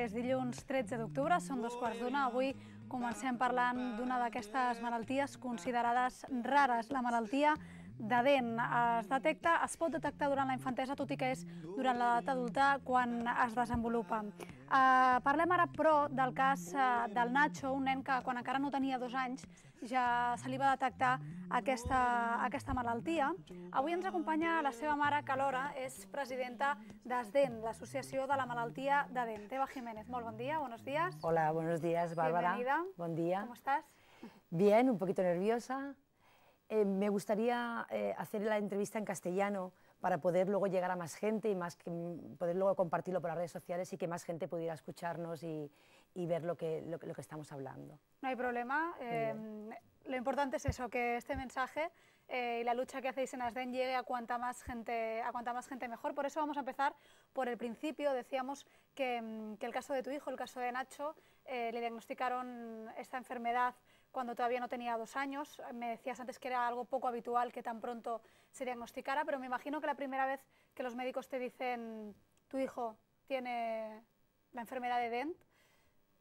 és dilluns 13 d'octubre, són dos quarts d'una. Avui comencem parlant d'una d'aquestes malalties considerades rares, la malaltia de dent es detecta, es pot detectar durant la infantesa, tot i que és durant l'edat adulta quan es desenvolupa. Uh, parlem ara, però, del cas uh, del Nacho, un nen que quan encara no tenia dos anys ja se li va detectar aquesta, aquesta malaltia. Avui ens acompanya la seva mare, que alhora és presidenta d'ASDEN, l'Associació de la Malaltia de Dent. Eva Jiménez, molt bon dia, buenos días. Hola, buenos días, Bárbara. Bienvenida. Bon dia. Com estàs? Bien, un poquito nerviosa, Eh, me gustaría eh, hacer la entrevista en castellano para poder luego llegar a más gente y más mm, poder luego compartirlo por las redes sociales y que más gente pudiera escucharnos y, ver lo que, estamos hablando. No hay problema. Eh, lo importante es eso, que este mensaje y la lucha que hacéis en ASDEN llegue a cuanta, más gente, más gente mejor. Por eso vamos a empezar por el principio. Decíamos que, mm, el caso de tu hijo, el caso de Nacho, le diagnosticaron esta enfermedad cuando todavía no tenía dos años. Me decías antes que era algo poco habitual que tan pronto se diagnosticara, pero me imagino que la primera vez que los médicos te dicen tu hijo tiene la enfermedad de Dent,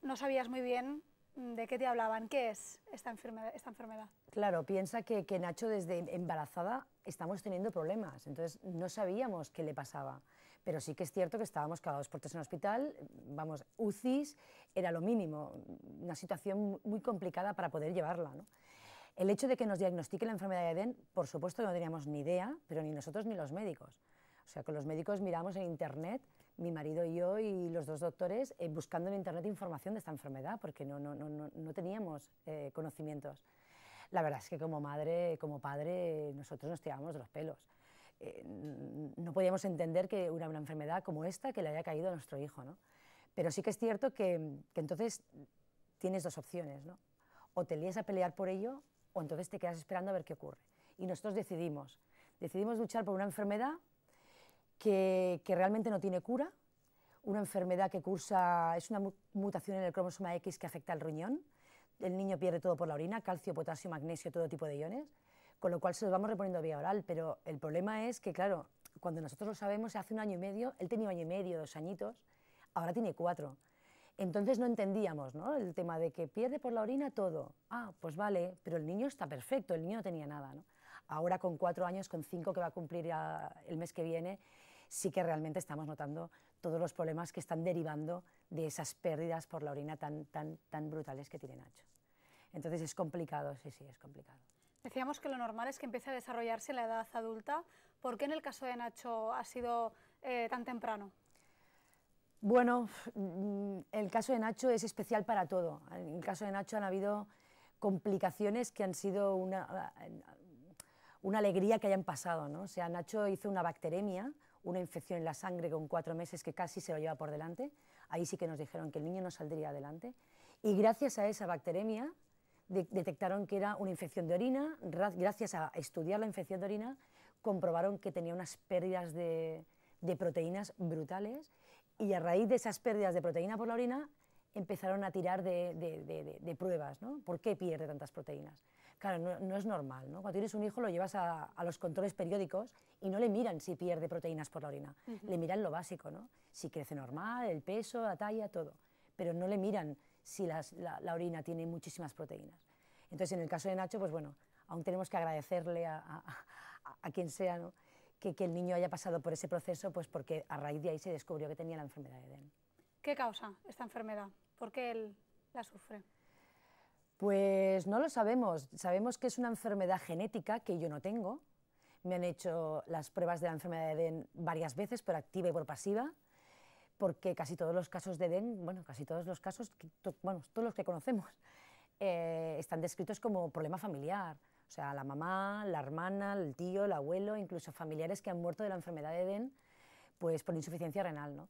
no sabías muy bien mm, de qué te hablaban, qué es esta enfermedad. Esta enfermedad? Claro, piensa que, que Nacho desde embarazada estamos teniendo problemas, entonces no sabíamos qué le pasaba pero sí que es cierto que estábamos cada dos por en el hospital, vamos, UCIs era lo mínimo, una situación muy complicada para poder llevarla. El hecho de que nos diagnostique la enfermedad de Eden por supuesto no teníamos ni idea, pero ni nosotros ni los médicos. O sea, con los médicos miramos en internet, mi marido y yo y los dos doctores, eh, buscando en internet información de esta enfermedad, porque no, teníamos eh, conocimientos. La verdad es que como madre, como padre, nosotros nos tirábamos de los pelos no podíamos entender que una, una, enfermedad como esta que le haya caído a nuestro hijo. ¿no? Pero sí que es cierto que, entonces tienes dos opciones, ¿no? o te lías a pelear por ello o entonces te quedas esperando a ver qué ocurre. Y nosotros decidimos, decidimos luchar por una enfermedad que, que realmente no tiene cura, una enfermedad que cursa, es una mutación en el cromosoma X que afecta al riñón, el niño pierde todo por la orina, calcio, potasio, magnesio, todo tipo de iones, con lo cual se los vamos reponiendo vía oral, pero el problema es que, claro, cuando nosotros lo sabemos, hace un año y medio, él tenía año y medio, dos añitos, ahora tiene cuatro. Entonces no entendíamos ¿no? el tema de que pierde por la orina todo. Ah, pues vale, pero el niño está perfecto, el niño no tenía nada. ¿no? Ahora con cuatro años, con cinco que va a cumplir el mes que viene, sí que realmente estamos notando todos los problemas que están derivando de esas pérdidas por la orina tan, tan, tan brutales que tiene Nacho. Entonces es complicado, sí, sí, es complicado. Decíamos que lo normal es que empiece a desarrollarse la edad adulta. ¿Por qué en el caso de Nacho ha sido eh, tan temprano? Bueno, mm, el caso de Nacho es especial para todo. En el caso de Nacho han habido complicaciones que han sido eh, una, alegría que hayan pasado. ¿no? O sea, Nacho hizo una bacteremia, una infección en la sangre con cuatro meses que casi se lo lleva por delante. Ahí sí que nos dijeron que el niño no saldría adelante. Y gracias a esa bacteremia, detectaron que era una infección de orina, gracias a estudiar la infección de orina comprobaron que tenía unas pérdidas de, proteínas brutales y a raíz de esas pérdidas de proteína por la orina empezaron a tirar de, pruebas, ¿no? ¿Por qué pierde tantas proteínas? Claro, no, es normal, ¿no? Cuando tienes un hijo lo llevas a, los controles periódicos y no le miran si pierde proteínas por la orina, le miran lo básico, ¿no? Si crece normal, el peso, la talla, todo, pero no le miran si la, orina tiene muchísimas proteínas. Entonces, en el caso de Nacho, pues bueno, aún tenemos que agradecerle a, quien sea que, que, el niño haya pasado por ese proceso, pues porque a raíz de ahí se descubrió que tenía la enfermedad de Edén. ¿Qué causa esta enfermedad? ¿Por qué él la sufre? Pues no lo sabemos. Sabemos que es una enfermedad genética que yo no tengo. Me han hecho las pruebas de la enfermedad de Edén varias veces, por activa y por pasiva porque casi todos los casos de DEN, bueno, casi todos los casos, bueno, todos los que conocemos, eh, están descritos como problema familiar. O sea, la mamá, la hermana, el tío, el abuelo, incluso familiares que han muerto de la enfermedad de DEN, pues por insuficiencia renal, ¿no?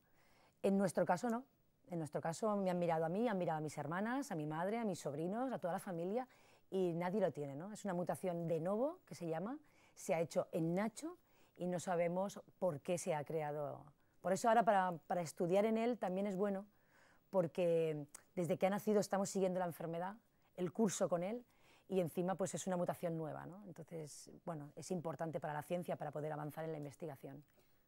En nuestro caso no. En nuestro caso me han mirado a mí, han mirado a mis hermanas, a mi madre, a mis sobrinos, a toda la familia y nadie lo tiene, ¿no? Es una mutación de novo que se llama, se ha hecho en Nacho y no sabemos por qué se ha creado por eso ahora para, estudiar en él también es bueno, porque desde que ha nacido estamos siguiendo la enfermedad, el curso con él, y encima pues es una mutación nueva, ¿no? Entonces, bueno, es importante para la ciencia para poder avanzar en la investigación.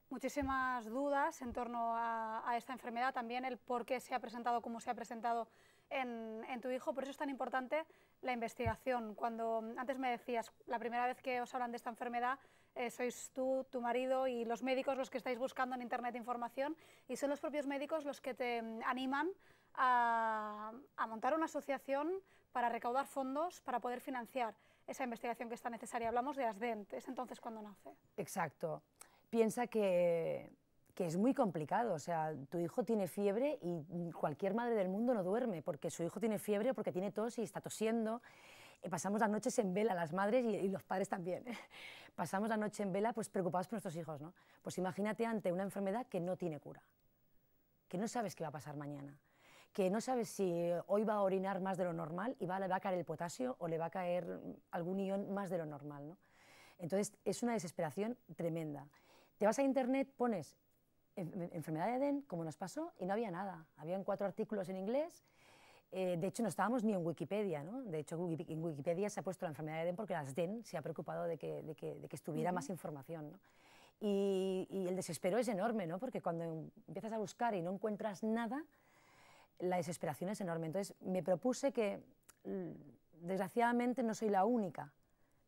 Muchísimas dudas en torno a, esta enfermedad, también el por qué se ha presentado como se ha presentado en, en, tu hijo, por eso es tan importante la investigación. Cuando antes me decías, la primera vez que os hablan de esta enfermedad, eh, sois tú, tu marido y los médicos los que estáis buscando en Internet información y son los propios médicos los que te mm, animan a, montar una asociación para recaudar fondos para poder financiar esa investigación que está necesaria. Hablamos de ASDENT, es entonces cuando nace. Exacto. Piensa que que es muy complicado. O sea, tu hijo tiene fiebre y cualquier madre del mundo no duerme porque su hijo tiene fiebre, ...o porque tiene tos y está tosiendo. Y eh, pasamos las noches en vela las madres y los padres también. pasamos la noche en vela pues preocupados por nuestros hijos, ¿no? Pues imagínate ante una enfermedad que no tiene cura, que no sabes qué va a pasar mañana, que no sabes si hoy va a orinar más de lo normal y va, le va a caer el potasio o le va a caer algún ion más de lo normal, Entonces es una desesperación tremenda. Te vas a internet, pones enfermedad de Edén, como nos pasó, y no había nada. Habían cuatro artículos en inglés eh, de hecho, no estábamos ni en Wikipedia, ¿no? De hecho, en Wikipedia se ha puesto la enfermedad de Eden porque las DEN se ha preocupado de que, estuviera más información, ¿no? y, el desespero es enorme, ¿no? Porque cuando empiezas a buscar y no encuentras nada, la desesperación es enorme. Entonces, me propuse que, mm, desgraciadamente, no soy la única.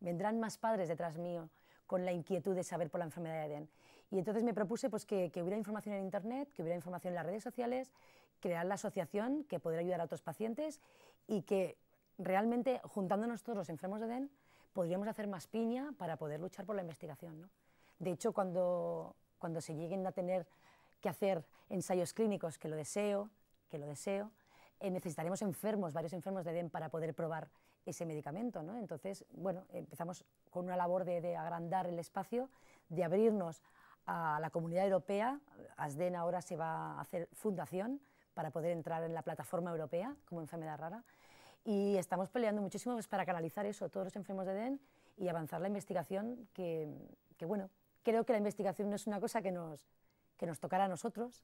Vendrán más padres detrás mío con la inquietud de saber por la enfermedad de Eden. Y entonces me propuse pues, que hubiera información en Internet, que hubiera información en las redes sociales crear la asociación que podrá ayudar a otros pacientes y que realmente juntándonos todos los enfermos de DEN podríamos hacer más piña para poder luchar por la investigación. ¿no? De hecho, cuando, cuando se lleguen a tener que hacer ensayos clínicos, que lo deseo, que lo deseo, eh, necesitaremos enfermos, varios enfermos de DEN para poder probar ese medicamento. ¿no? Entonces, bueno, empezamos con una labor de, de agrandar el espacio, de abrirnos a la comunidad europea. ASDEN ahora se va a hacer fundación para poder entrar en la plataforma europea como enfermedad rara. Y estamos peleando muchísimo pues, para canalizar eso, todos los enfermos de DEN y avanzar la investigación, que, bueno, creo que la investigación no es una cosa que nos, que nos tocará a nosotros,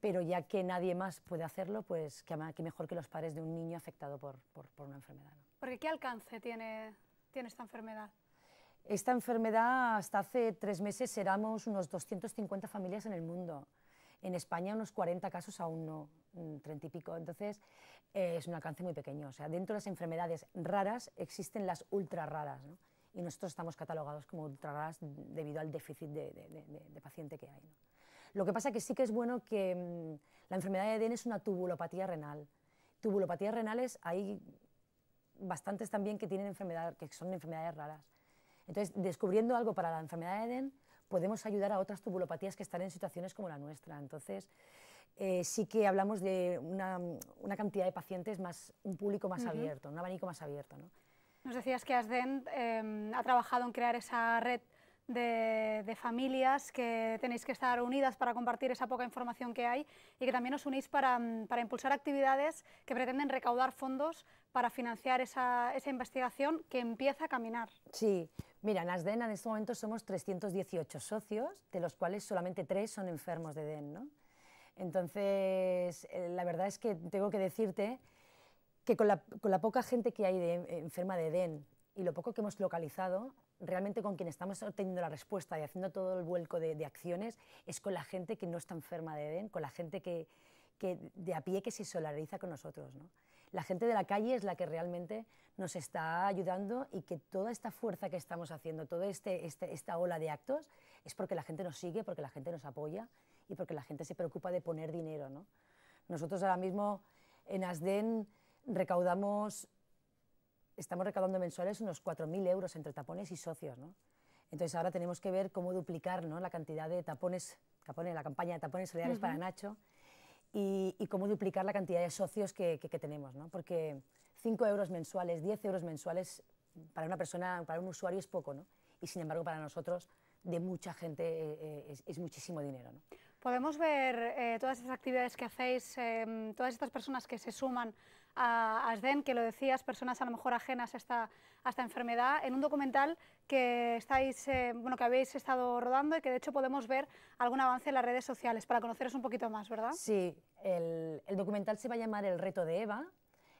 pero ya que nadie más puede hacerlo, pues qué, mejor que los padres de un niño afectado por, una enfermedad. ¿no? Porque ¿qué alcance tiene, tiene esta enfermedad? Esta enfermedad hasta hace tres meses éramos unos 250 familias en el mundo. En España unos 40 casos aún no, 30 mm, y pico. Entonces, eh, es un alcance muy pequeño. O sea, dentro de las enfermedades raras existen las ultra raras, ¿no? Y nosotros estamos catalogados como ultra raras debido al déficit de, paciente que hay. Lo que pasa que sí que es bueno que mm, la enfermedad de Eden es una tubulopatía renal. Tubulopatías renales hay bastantes también que tienen enfermedad, que son enfermedades raras. Entonces, descubriendo algo para la enfermedad de Eden podemos ayudar a otras tubulopatías que están en situaciones como la nuestra. Entonces, eh, sí que hablamos de una, una, cantidad de pacientes más, un público más abierto, un abanico más abierto. ¿no? Nos decías que ASDEN em, ha trabajado en crear esa red de, familias que tenéis que estar unidas para compartir esa poca información que hay y que también os unís para, mm, impulsar actividades que pretenden recaudar fondos para financiar esa, investigación que empieza a caminar. Sí, mira, en ASDEN en este momento somos 318 socios, de los cuales solamente tres son enfermos de DEN. Entonces, eh, la verdad es que tengo que decirte que con la, con la poca gente que hay de, enferma de DEN y lo poco que hemos localizado, realmente con quien estamos obteniendo la respuesta y haciendo todo el vuelco de, acciones es con la gente que no está enferma de Edén, con la gente que, que de a pie que se solariza con nosotros. ¿no? La gente de la calle es la que realmente nos está ayudando y que toda esta fuerza que estamos haciendo, toda este, este, esta ola de actos, es porque la gente nos sigue, porque la gente nos apoya y porque la gente se preocupa de poner dinero. ¿no? Nosotros ahora mismo en ASDEN recaudamos estamos recaudando mensuales unos 4.000 euros entre tapones y socios. ¿no? Entonces ahora tenemos que ver cómo duplicar ¿no? la cantidad de tapones, tapones, la campaña de tapones solidarios para Nacho y, cómo duplicar la cantidad de socios que, tenemos. ¿no? Porque 5 euros mensuales, 10 euros mensuales para una persona, para un usuario es poco. ¿no? Y sin embargo para nosotros de mucha gente eh, eh, es, muchísimo dinero. ¿no? Podemos ver eh, todas esas actividades que hacéis, em, todas estas personas que se suman a Asden, que lo decías, personas a lo mejor ajenas a esta, enfermedad, en un documental que, estáis, eh, bueno, que habéis estado rodando y que de hecho podemos ver algún avance en las redes sociales para conoceros un poquito más, ¿verdad? Sí, el, documental se va a llamar El reto de Eva.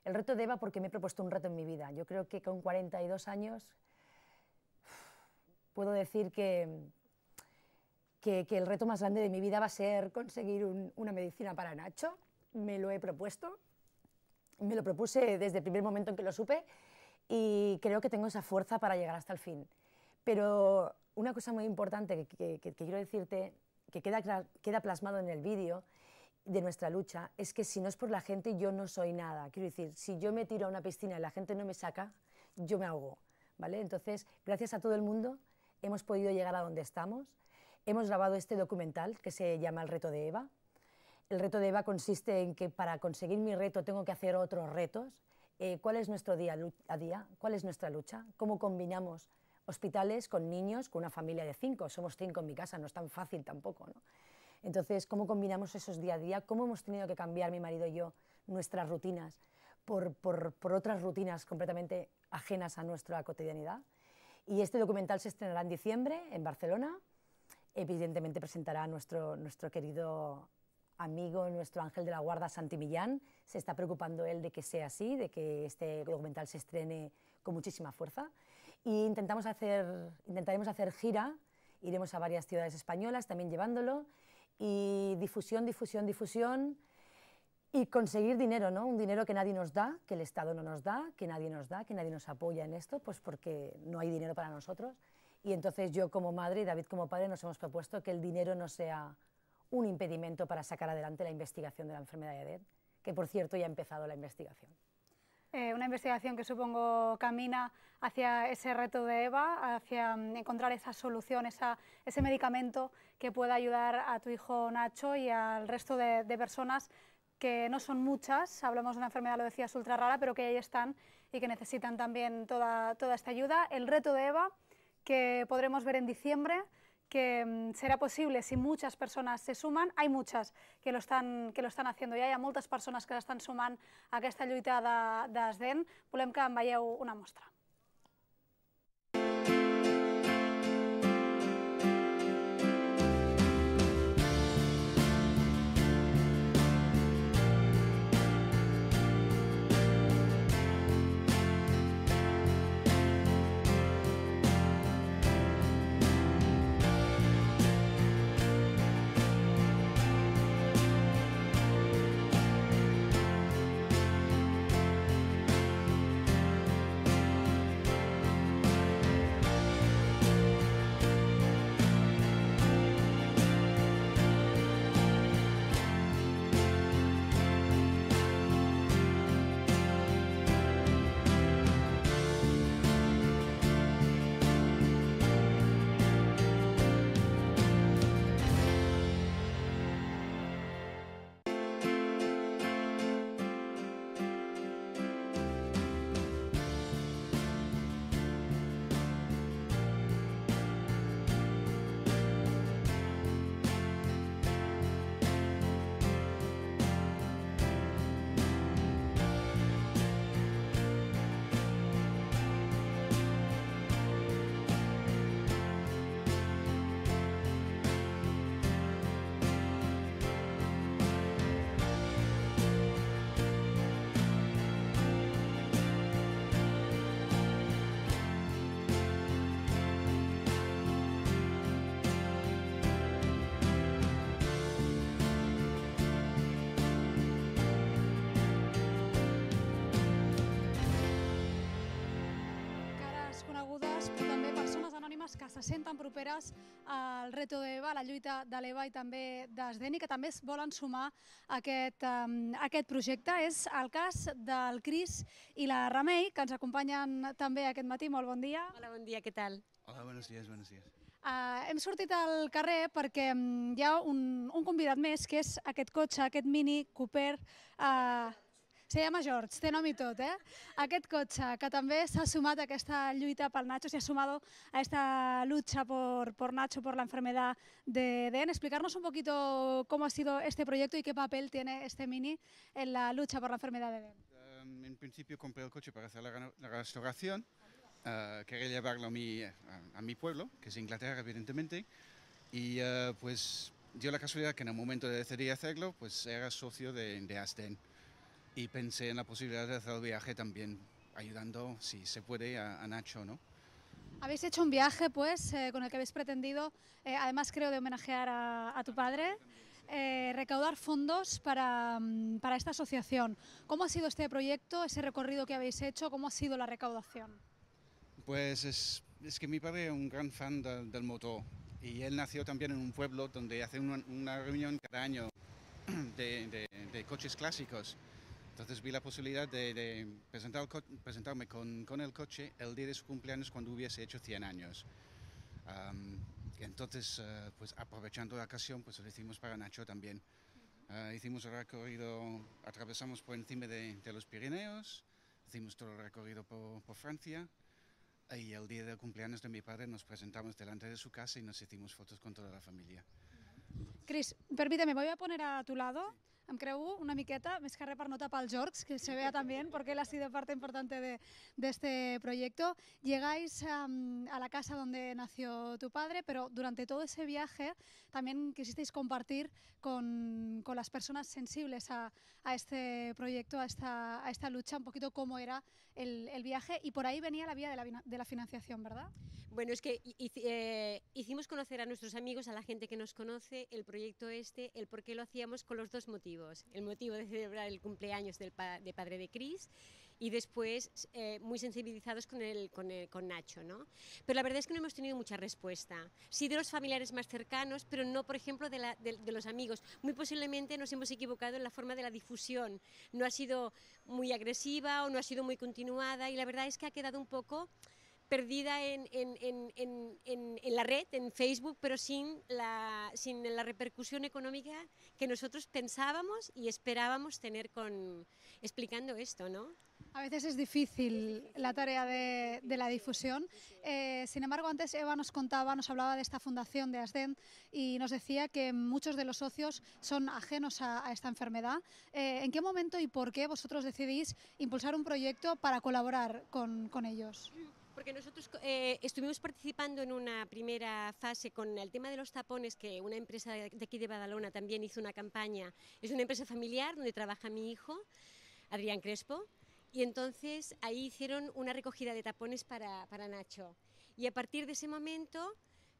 El reto de Eva porque me he propuesto un reto en mi vida. Yo creo que con 42 años puedo decir que, que, el reto más grande de mi vida va a ser conseguir una medicina para Nacho. Me lo he propuesto, me lo propuse desde el primer momento en que lo supe y creo que tengo esa fuerza para llegar hasta el fin. Pero una cosa muy importante que, quiero decirte, que queda, queda plasmado en el vídeo de nuestra lucha, es que si no es por la gente yo no soy nada. Quiero decir, si yo me tiro a una piscina y la gente no me saca, yo me ahogo. ¿vale? Entonces, gracias a todo el mundo hemos podido llegar a donde estamos. Hemos grabado este documental que se llama El reto de Eva, el reto de Eva consiste en que para conseguir mi reto tengo que hacer otros retos. Eh, ¿Cuál es nuestro día a día? ¿Cuál es nuestra lucha? ¿Cómo combinamos hospitales con niños, con una familia de cinco? Somos cinco en mi casa, no es tan fácil tampoco. Entonces, ¿cómo combinamos esos día a día? ¿Cómo hemos tenido que cambiar mi marido y yo nuestras rutinas por, otras rutinas completamente ajenas a nuestra cotidianidad? Y este documental se estrenará en diciembre en Barcelona. Evidentemente presentará a nuestro, nuestro querido amigo, nuestro ángel de la guarda, Santi Millán. Se está preocupando él de que sea así, de que este documental se estrene con muchísima fuerza. Y intentamos hacer, intentaremos hacer gira, iremos a varias ciudades españolas también llevándolo. Y difusión, difusión, difusión. Y conseguir dinero, ¿no? Un dinero que nadie nos da, que el Estado no nos da, que nadie nos da, que nadie nos apoya en esto, pues porque no hay dinero para nosotros. Y entonces yo como madre y David como padre nos hemos propuesto que el dinero no sea un impedimento para sacar adelante la investigación de la enfermedad de Edith, que por cierto ya ha empezado la investigación. Eh, una investigación que supongo camina hacia ese reto de EVA, hacia mm, encontrar esa solución, ese medicamento que pueda ayudar a tu hijo Nacho y al resto de, personas que no son muchas, hablamos de una enfermedad, lo decías, ultra rara, pero que ahí están y que necesitan también toda, toda esta ayuda. El reto de EVA, que podremos ver en diciembre, que mm, será posible si muchas personas se suman. Hay muchas que lo estan, que lo estan haciendo ja, hi ha moltes persones que s'estan sumant a aquesta lluita de, de Volem que en veieu una mostra. sacerdots, però també persones anònimes que se senten properes al Reto d'Eva, a la lluita de l'Eva i també d'Esdeni, que també es volen sumar a aquest, um, a aquest projecte. És el cas del Cris i la Remei, que ens acompanyen també aquest matí. Molt bon dia. Hola, bon dia, què tal? Hola, buenos días, buenos días. Uh, hem sortit al carrer perquè um, hi ha un, un convidat més, que és aquest cotxe, aquest mini Cooper, uh, Se llama George, té nom i tot, eh? Aquest cotxe, que també s'ha sumat a aquesta lluita pel Nacho, se ha sumado a esta lucha por, por Nacho, por la enfermedad de DEN. Explicarnos un poquito cómo ha sido este proyecto y qué papel tiene este Mini en la lucha por la enfermedad de DEN. Em, en principio compré el coche para hacer la, restauración. Eh, quería llevarlo a mi, a, mi, pueblo, que es Inglaterra, evidentemente. Y eh, pues dio la casualidad que en el momento de decidir hacerlo, pues era socio de, de Asden y pensé en la posibilidad de hacer el viaje también ayudando, si se puede, a, Nacho, ¿no? Habéis hecho un viaje, pues, eh, con el que habéis pretendido, eh, además creo de homenajear a, tu padre, eh, recaudar fondos para, mm, para, esta asociación. ¿Cómo ha sido este proyecto, ese recorrido que habéis hecho? ¿Cómo ha sido la recaudación? Pues es, que mi padre es un gran fan del motor y él nació también en un pueblo donde hace una, reunión cada año de, de coches clásicos. Entonces vi la posibilidad de, presentarme con, el coche el día de su cumpleaños cuando hubiese hecho 100 años. entonces, eh, pues aprovechando la ocasión, pues lo hicimos para Nacho también. Eh, hicimos el recorrido, atravesamos por encima de, los Pirineos, hicimos todo el recorrido por, Francia y el día del cumpleaños de mi padre nos presentamos delante de su casa y nos hicimos fotos con toda la familia. Cris, permíteme, voy a poner a tu lado. Em Creo una miqueta, més que res per no tapar que se vea también, porque él ha sido parte importante de, este proyecto. Llegáis em, a la casa donde nació tu padre, pero durante todo ese viaje también quisisteis compartir con, las personas sensibles a, este proyecto, a esta, lucha, un poquito cómo era el, viaje, y por ahí venía la vía de la, financiación, ¿verdad? Bueno, es que eh, hicimos conocer a nuestros amigos, a la gente que nos conoce, el proyecto este, el por qué lo hacíamos con los dos motivos. El motivo de celebrar el cumpleaños de padre de Cris y después eh, muy sensibilizados con, el, con, Nacho. ¿no? Pero la verdad es que no hemos tenido mucha respuesta. Sí de los familiares más cercanos, pero no, por ejemplo, de, de los amigos. Muy posiblemente nos hemos equivocado en la forma de la difusión. No ha sido muy agresiva o no ha sido muy continuada y la verdad es que ha quedado un poco perdida en, la red, en Facebook, pero sin la, sin la repercusión económica que nosotros pensábamos y esperábamos tener con explicando esto, ¿no? A veces es difícil la tarea de, la difusión. Eh, sin embargo, antes Eva nos contaba, nos hablaba de esta fundación de ASDEN y nos decía que muchos de los socios son ajenos a, esta enfermedad. Eh, ¿En qué momento y por qué vosotros decidís impulsar un proyecto para colaborar con ellos? porque nosotros eh, estuvimos participando en una primera fase con el tema de los tapones, que una empresa de aquí de Badalona también hizo una campaña. Es una empresa familiar donde trabaja mi hijo, Adrián Crespo, y entonces ahí hicieron una recogida de tapones para, para Nacho. Y a partir de ese momento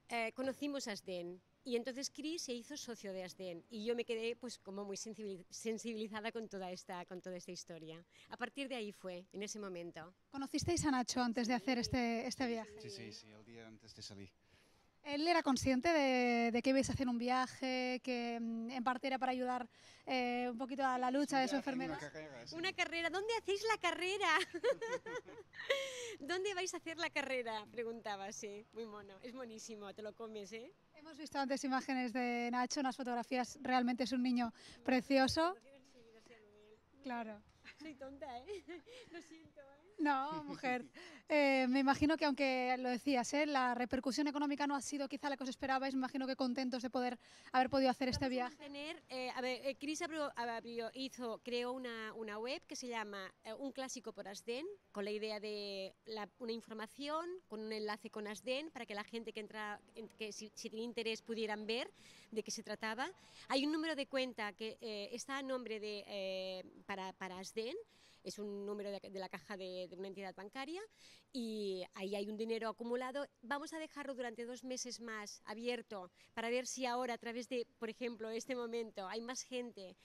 eh, conocimos a Asden. Y entonces Cris se hizo socio de ASDEN y yo me quedé pues como muy sensibilizada con toda, esta, con toda esta historia. A partir de ahí fue, en ese momento. ¿Conocisteis a Nacho antes de hacer este, este viaje? Sí, sí, sí, el día antes de salir. ¿Él era consciente de, que ibais a hacer un viaje, que mm, en parte era para ayudar eh, un poquito a la lucha de su enfermedad? Una carrera, una carrera. ¿Dónde hacéis la carrera? ¿Dónde vais a hacer la carrera? Preguntaba, sí. Muy mono. Es monísimo, te lo comes, ¿eh? Hemos visto antes imágenes de Nacho, unas fotografías, realmente es un niño precioso. Claro. Soy tonta, ¿eh? Lo siento. No, mujer. Eh, me imagino que, aunque lo decías, ¿eh? la repercusión económica no ha sido quizá la que os esperabais. Me imagino que contentos de poder haber podido hacer este viaje. A tener, eh, a ver, Cris hizo, creó una, una, web que se llama Un clásico por Asden, con la idea de una información con un enlace con Asden para que la gente que entra, que si, tiene interés pudieran ver de qué se trataba. Hay un número de cuenta que está a nombre de para, para Asden es un número de, la caja de, una entidad bancaria y ahí hay un dinero acumulado. Vamos a dejarlo durante dos meses más abierto para ver si ahora a través de, por ejemplo, este momento hay más gente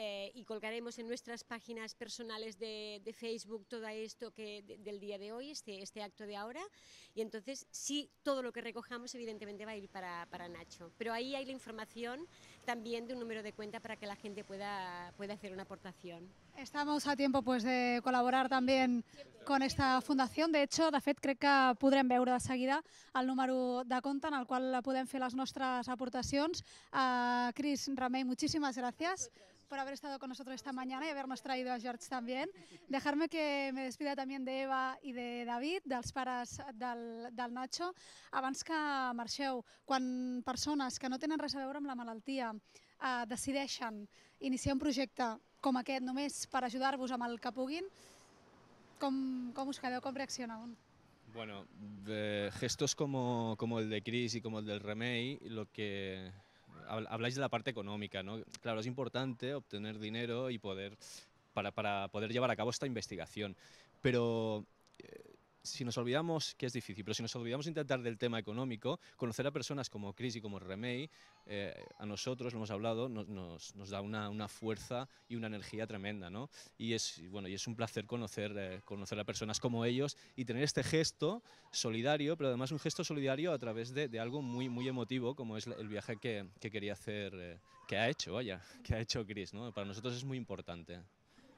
eh, y colgaremos en nuestras páginas personales de, Facebook todo esto que del día de hoy, este, este acto de ahora. Y entonces sí, todo lo que recojamos evidentemente va a ir para, para Nacho. Pero ahí hay la información también de un número de cuenta para que la gente pueda, pueda hacer una aportación. Estamos a tiempo pues, de colaborar también con esta fundación, De hecho, de fet, crec que podrem veure de seguida el número de compte en el qual podem hacer las nuestras aportaciones Uh, eh, Cris Ramey, muchísimas gracias. por haber estado con nosotros esta mañana y habernos traído a George también. Dejarme que me despida también de Eva i de David, dels pares del, del Nacho, abans que marxeu. Quan persones que no tenen res a veure amb la malaltia eh, decideixen iniciar un projecte com aquest només per ajudar-vos amb el que puguin, com, com us quedeu, com reacciona un? Bueno, de gestos como, como el de Cris y como el del Remei, lo que, habláis de la parte económica, ¿no? Claro, es importante obtener dinero y poder para, para poder llevar a cabo esta investigación, pero eh, si nos olvidamos, que es difícil, pero si nos olvidamos intentar del tema económico, conocer a personas como Chris y como Remey, eh, a nosotros, lo hemos hablado, nos, da una, una, fuerza y una energía tremenda, ¿no? Y es, bueno, y es un placer conocer, eh, conocer a personas como ellos y tener este gesto solidario, pero además un gesto solidario a través de, de algo muy, muy emotivo, como es el viaje que, que quería hacer, eh, que ha hecho, vaya, que ha hecho Chris, ¿no? Para nosotros es muy importante.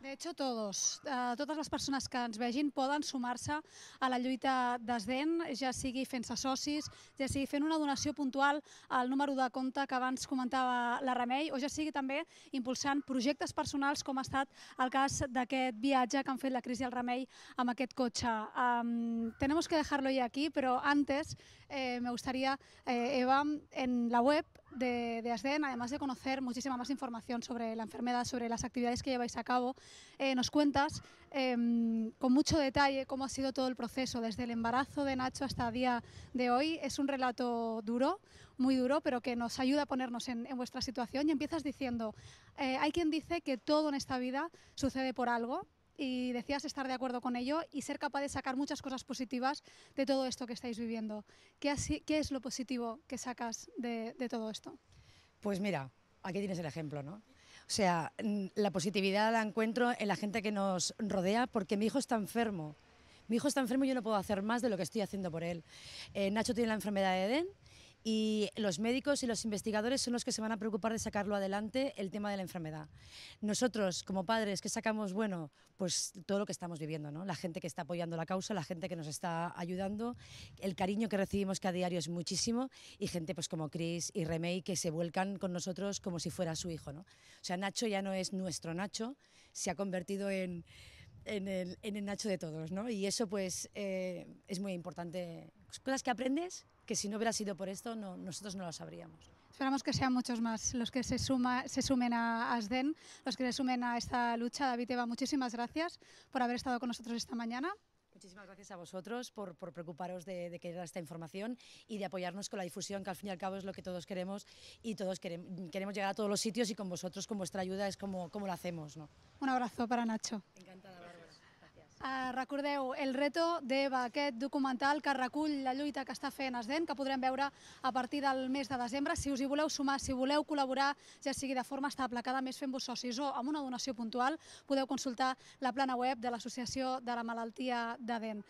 De hecho, todos, eh, totes les persones que ens vegin poden sumar-se a la lluita d'Esdent, ja sigui fent-se socis, ja sigui fent una donació puntual al número de compte que abans comentava la Remei, o ja sigui també impulsant projectes personals com ha estat el cas d'aquest viatge que han fet la Cris i el Remei amb aquest cotxe. Um, tenemos que dejarlo ya aquí, pero antes eh, me gustaría, eh, Eva, en la web de, ASDEN, además de conocer muchísima más información sobre la enfermedad, sobre las actividades que lleváis a cabo, eh, nos cuentas em, con mucho detalle cómo ha sido todo el proceso, desde el embarazo de Nacho hasta el día de hoy. Es un relato duro, muy duro, pero que nos ayuda a ponernos en, vuestra situación. Y empiezas diciendo, eh, hay quien dice que todo en esta vida sucede por algo, y decías estar de acuerdo con ello y ser capaz de sacar muchas cosas positivas de todo esto que estáis viviendo. ¿Qué, qué es lo positivo que sacas de, todo esto? Pues mira, aquí tienes el ejemplo, ¿no? O sea, la positividad la encuentro en la gente que nos rodea porque mi hijo está enfermo. Mi hijo está enfermo y yo no puedo hacer más de lo que estoy haciendo por él. Eh, Nacho tiene la enfermedad de Edén, y los médicos y los investigadores son los que se van a preocupar de sacarlo adelante el tema de la enfermedad. Nosotros, como padres, ¿qué sacamos? Bueno, pues todo lo que estamos viviendo, ¿no? La gente que está apoyando la causa, la gente que nos está ayudando, el cariño que recibimos que a diario es muchísimo y gente pues como Chris y Remey que se vuelcan con nosotros como si fuera su hijo, ¿no? O sea, Nacho ya no es nuestro Nacho, se ha convertido en en el, en el Nacho de todos, ¿no? Y eso pues eh, es muy importante. Cosas que aprendes que si no hubiera sido por esto no, nosotros no lo sabríamos. Esperamos que sean muchos más los que se, suma, se sumen a ASDEN, los que se sumen a esta lucha. David Eva, muchísimas gracias por haber estado con nosotros esta mañana. Muchísimas gracias a vosotros por, preocuparos de, querer que esta información y de apoyarnos con la difusión, que al fin y al cabo es lo que todos queremos y todos queremos, llegar a todos los sitios y con vosotros, con vuestra ayuda, es como, como lo hacemos. ¿no? Un abrazo para Nacho. Ah, recordeu El reto d'Eva, aquest documental que recull la lluita que està fent Esdent, que podrem veure a partir del mes de desembre. Si us hi voleu sumar, si voleu col·laborar, ja sigui de forma estable, cada mes fent-vos socis o amb una donació puntual, podeu consultar la plana web de l'Associació de la Malaltia d'Adent.